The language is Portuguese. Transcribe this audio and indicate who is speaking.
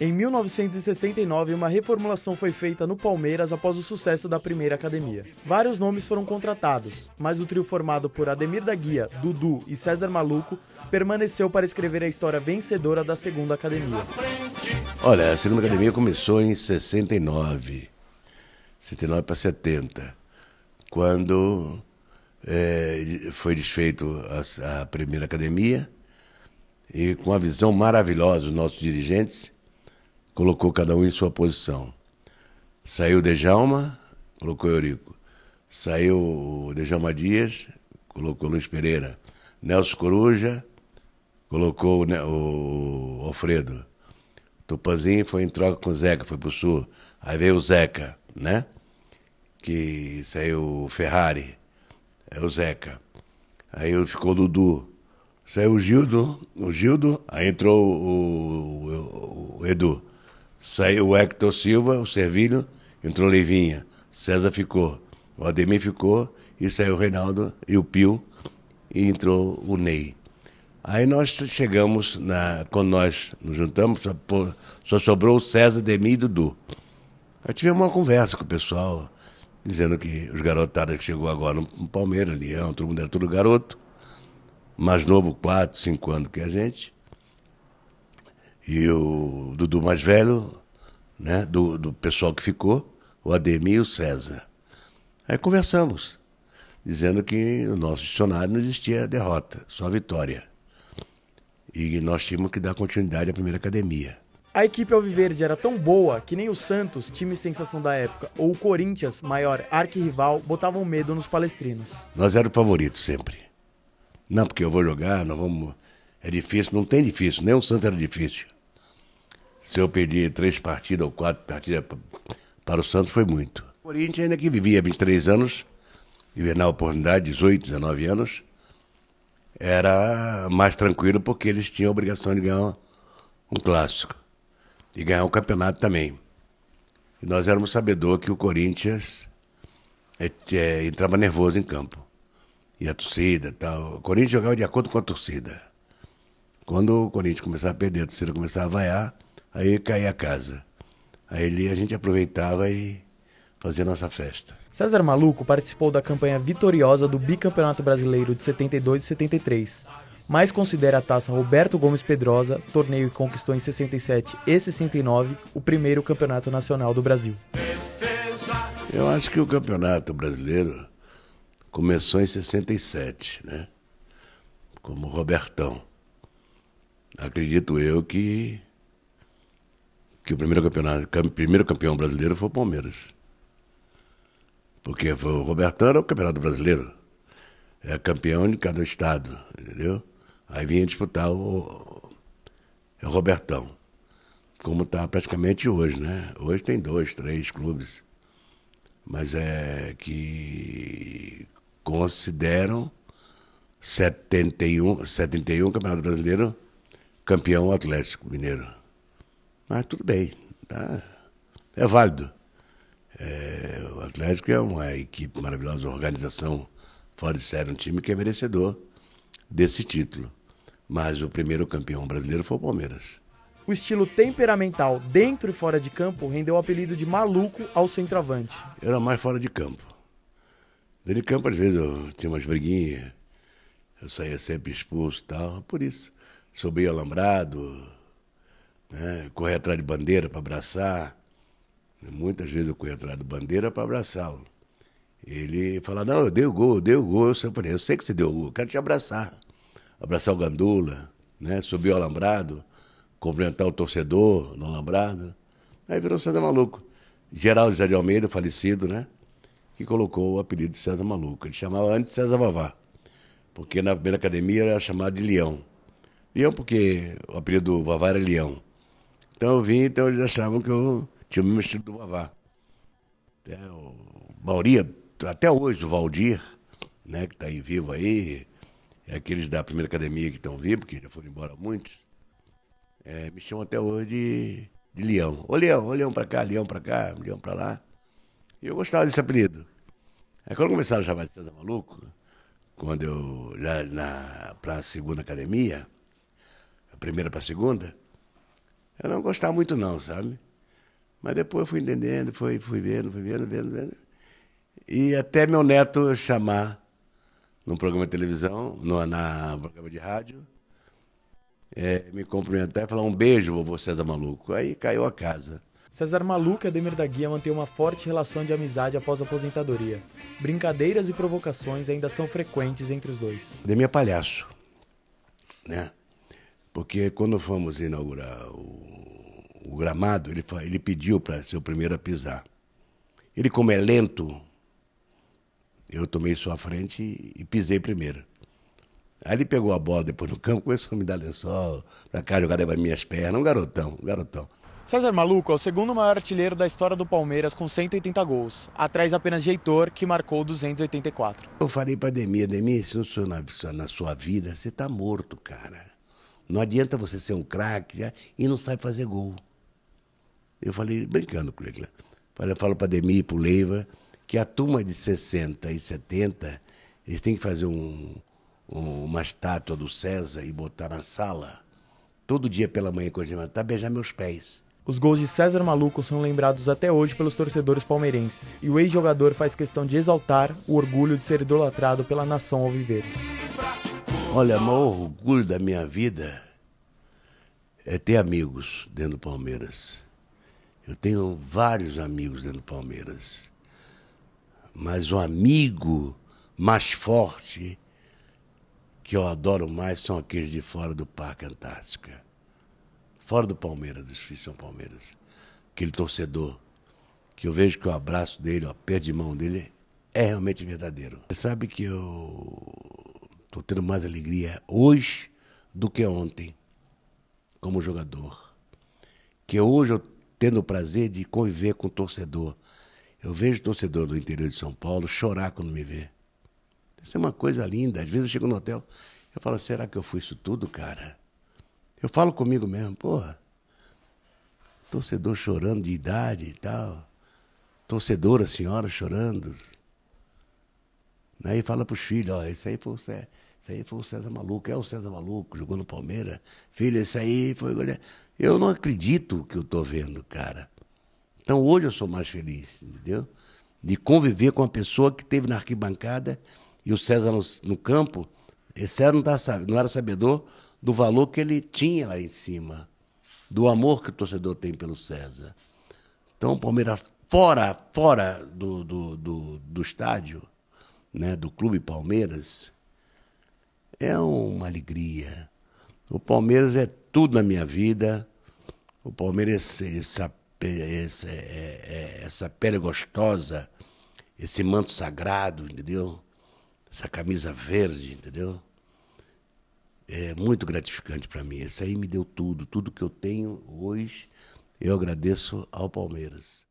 Speaker 1: Em 1969, uma reformulação foi feita no Palmeiras após o sucesso da primeira academia. Vários nomes foram contratados, mas o trio formado por Ademir da Guia, Dudu e César Maluco permaneceu para escrever a história vencedora da segunda academia.
Speaker 2: Olha, a segunda academia começou em 69, 69 para 70, quando é, foi desfeito a, a primeira academia e com a visão maravilhosa dos nossos dirigentes colocou cada um em sua posição. Saiu Dejalma, colocou Eurico. Saiu Dejalma Dias, colocou Luiz Pereira. Nelson Coruja, colocou o Alfredo. Tupazinho foi em troca com o Zeca, foi pro sul. Aí veio o Zeca, né? Que saiu o Ferrari. É o Zeca. Aí ficou o Dudu. Saiu o Gildo, o Gildo, aí entrou o, o, o Edu. Saiu o Hector Silva, o Servilho, entrou o Leivinha. César ficou. O Ademir ficou e saiu o Reinaldo e o Pio e entrou o Ney. Aí nós chegamos, na, quando nós nos juntamos, só, só sobrou o César, Ademir e Dudu. Aí tivemos uma conversa com o pessoal, dizendo que os garotadas que chegou agora no Palmeiras, Leão, todo mundo era tudo garoto, mais novo, quatro, cinco anos que a gente. E o Dudu mais velho, né, do, do pessoal que ficou, o Ademir e o César. Aí conversamos, dizendo que o nosso dicionário não existia derrota, só vitória. E nós tínhamos que dar continuidade à primeira academia.
Speaker 1: A equipe Alviverde era tão boa que nem o Santos, time sensação da época, ou o Corinthians, maior arquirrival, botavam medo nos palestrinos.
Speaker 2: Nós éramos favoritos sempre. Não, porque eu vou jogar, nós vamos. É difícil, não tem difícil, nem o Santos era difícil. Se eu perdi três partidas ou quatro partidas para o Santos, foi muito. O Corinthians ainda que vivia 23 anos, vivia na oportunidade, 18, 19 anos, era mais tranquilo porque eles tinham a obrigação de ganhar um clássico e ganhar um campeonato também. E nós éramos sabedor que o Corinthians é, é, entrava nervoso em campo. E a torcida tal. O Corinthians jogava de acordo com a torcida. Quando o Corinthians começava a perder, a torcida começava a vaiar, Aí caía a casa. Aí ele, a gente aproveitava e fazia nossa festa.
Speaker 1: César Maluco participou da campanha vitoriosa do Bicampeonato Brasileiro de 72 e 73, mas considera a taça Roberto Gomes Pedrosa, torneio que conquistou em 67 e 69, o primeiro campeonato nacional do Brasil.
Speaker 2: Eu acho que o campeonato brasileiro começou em 67, né? Como Robertão. Acredito eu que que o primeiro, campeonato, primeiro campeão brasileiro foi o Palmeiras. Porque foi o Robertão era o campeonato brasileiro. É campeão de cada estado, entendeu? Aí vinha disputar o, é o Robertão. Como está praticamente hoje, né? Hoje tem dois, três clubes. Mas é que consideram 71, 71 Campeonato Brasileiro campeão Atlético Mineiro. Mas tudo bem, tá? é válido. É, o Atlético é uma equipe maravilhosa, uma organização fora de série, um time que é merecedor desse título. Mas o primeiro campeão brasileiro foi o Palmeiras.
Speaker 1: O estilo temperamental dentro e fora de campo rendeu o apelido de maluco ao centroavante.
Speaker 2: Eu era mais fora de campo. Dentro de campo, às vezes, eu tinha umas briguinhas, eu saía sempre expulso e tal, por isso. Sou bem alambrado, né? correr atrás de bandeira para abraçar. Né? Muitas vezes eu corri atrás de bandeira para abraçá-lo. Ele fala, não, eu dei o gol, eu dei o gol. Eu falei, eu sei que você deu o gol, eu quero te abraçar. Abraçar o Gandula, né? subir o alambrado, cumprimentar o torcedor no alambrado. Aí virou César Maluco. Geraldo José de Almeida, falecido, né? Que colocou o apelido de César Maluco. Ele chamava antes César Vavá, porque na primeira academia era chamado de Leão. Leão porque o apelido do Vavá era Leão. Então eu vim, então eles achavam que eu tinha o mesmo estilo do Vavá. o Bauria, até hoje, o Valdir, né, que está aí vivo aí, é aqueles da primeira academia que estão vivos, que já foram embora muitos, é, me chamam até hoje de, de Leão. Ô Leão, ô Leão cá, Leão para cá, Leão para lá. E eu gostava desse apelido. Aí quando começaram a chamar de César Maluco, quando eu já na, a segunda academia, a primeira para a segunda, eu não gostava muito não, sabe? Mas depois fui entendendo, fui, fui vendo, fui vendo, vendo, vendo. E até meu neto chamar num programa de televisão, no, na programa de rádio, é, me cumprimentar e falar um beijo, vovô César Maluco.
Speaker 1: Aí caiu a casa. César Maluco e Ademir da Guia mantêm uma forte relação de amizade após a aposentadoria. Brincadeiras e provocações ainda são frequentes entre os dois.
Speaker 2: Ademir é palhaço, né? Porque quando fomos inaugurar o gramado, ele, ele pediu para ser o primeiro a pisar. Ele, como é lento, eu tomei sua frente e, e pisei primeiro. Aí ele pegou a bola depois no campo, começou a me dar lençol, pra cá, jogar leva minhas pernas. Um garotão, um garotão.
Speaker 1: César Maluco é o segundo maior artilheiro da história do Palmeiras com 180 gols, atrás apenas de Heitor, que marcou 284.
Speaker 2: Eu falei para Demir, Demir, se não sou na, na sua vida, você tá morto, cara. Não adianta você ser um craque e não sabe fazer gol. Eu falei, brincando com ele, Falei, eu falo para Demi e para o Leiva que a turma de 60 e 70, eles têm que fazer um,
Speaker 1: um, uma estátua do César e botar na sala, todo dia pela manhã, quando eu levantar, beijar meus pés. Os gols de César Maluco são lembrados até hoje pelos torcedores palmeirenses, e o ex-jogador faz questão de exaltar o orgulho de ser idolatrado pela nação viver.
Speaker 2: Olha, o maior orgulho da minha vida é ter amigos dentro do Palmeiras. Eu tenho vários amigos dentro do Palmeiras. Mas o amigo mais forte que eu adoro mais são aqueles de fora do Parque Antártica. Fora do Palmeiras, dos filhos São Palmeiras. Aquele torcedor que eu vejo que o abraço dele, o aperto de mão dele é realmente verdadeiro. Você sabe que eu estou tendo mais alegria hoje do que ontem como jogador. Que hoje eu tendo o prazer de conviver com o torcedor. Eu vejo o torcedor do interior de São Paulo chorar quando me vê. Isso é uma coisa linda. Às vezes eu chego no hotel, eu falo, será que eu fui isso tudo, cara? Eu falo comigo mesmo, porra. Torcedor chorando de idade e tal. Torcedora, senhora chorando. Aí fala pros filhos, ó, esse aí foi o isso aí foi o César Maluco, é o César Maluco, jogou no Palmeiras. Filho, isso aí foi. Eu não acredito que eu tô vendo, cara. Então hoje eu sou mais feliz, entendeu? De conviver com uma pessoa que teve na arquibancada e o César no, no campo, esse era não, tá, não era sabedor do valor que ele tinha lá em cima, do amor que o torcedor tem pelo César. Então o Palmeiras fora, fora do, do, do, do estádio, né, do Clube Palmeiras, é uma alegria. O Palmeiras é tudo na minha vida. O Palmeiras, essa, essa, é, é, é, essa pele gostosa, esse manto sagrado, entendeu? Essa camisa verde, entendeu? É muito gratificante para mim. Isso aí me deu tudo, tudo que eu tenho hoje. Eu agradeço ao Palmeiras.